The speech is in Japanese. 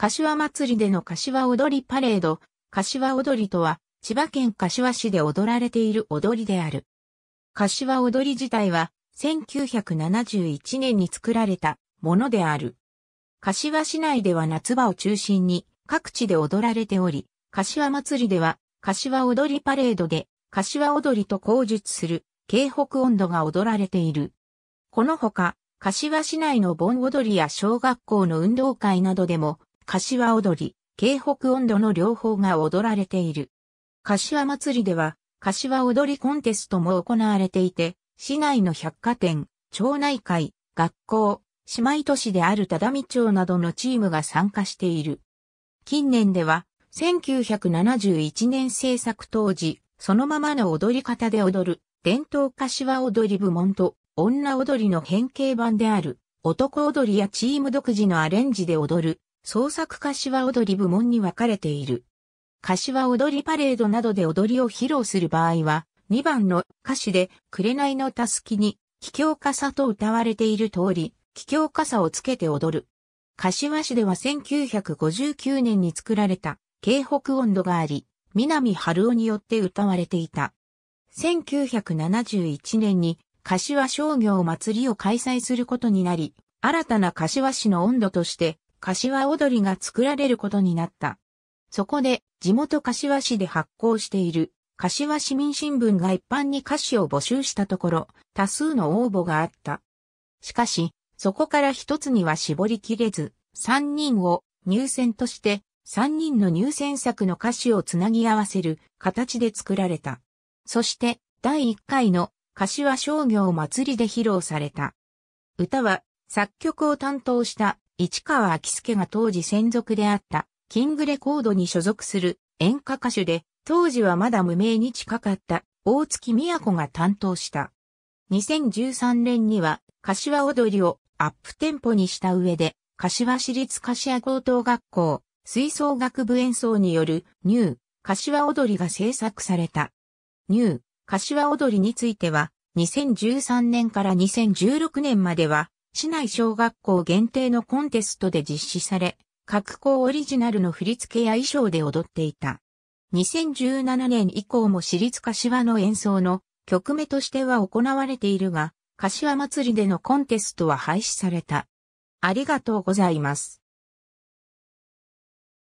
柏祭りでの柏踊りパレード、柏踊りとは、千葉県柏市で踊られている踊りである。柏踊り自体は、1971年に作られたものである。柏市内では夏場を中心に各地で踊られており、柏祭りでは、柏踊りパレードで、柏踊りと口述する、京北音頭が踊られている。このほか、柏市内の盆踊りや小学校の運動会などでも、柏踊り、京北温度の両方が踊られている。柏祭りでは、柏踊りコンテストも行われていて、市内の百貨店、町内会、学校、姉妹都市である只見町などのチームが参加している。近年では、1971年制作当時、そのままの踊り方で踊る、伝統柏踊り部門と、女踊りの変形版である、男踊りやチーム独自のアレンジで踊る、創作柏踊り部門に分かれている。柏踊りパレードなどで踊りを披露する場合は、2番の歌詞で、紅のたすきに、気境傘と歌われている通り、気境傘をつけて踊る。柏市では1959年に作られた、京北温度があり、南春尾によって歌われていた。1971年に、柏商業祭りを開催することになり、新たな柏市の温度として、柏踊りが作られることになった。そこで、地元柏市で発行している、柏市民新聞が一般に歌詞を募集したところ、多数の応募があった。しかし、そこから一つには絞りきれず、三人を入選として、三人の入選作の歌詞をつなぎ合わせる形で作られた。そして、第1回の柏商業祭りで披露された。歌は、作曲を担当した市川秋助が当時専属であった、キングレコードに所属する演歌歌手で、当時はまだ無名に近かった大月子が担当した。2013年には、柏踊りをアップテンポにした上で、柏市立柏高等学校、吹奏楽部演奏によるニュー、柏踊りが制作された。ニュー、柏踊りについては、2013年から2016年までは、市内小学校限定のコンテストで実施され、各校オリジナルの振り付けや衣装で踊っていた。2017年以降も私立柏の演奏の曲目としては行われているが、柏祭りでのコンテストは廃止された。ありがとうございます。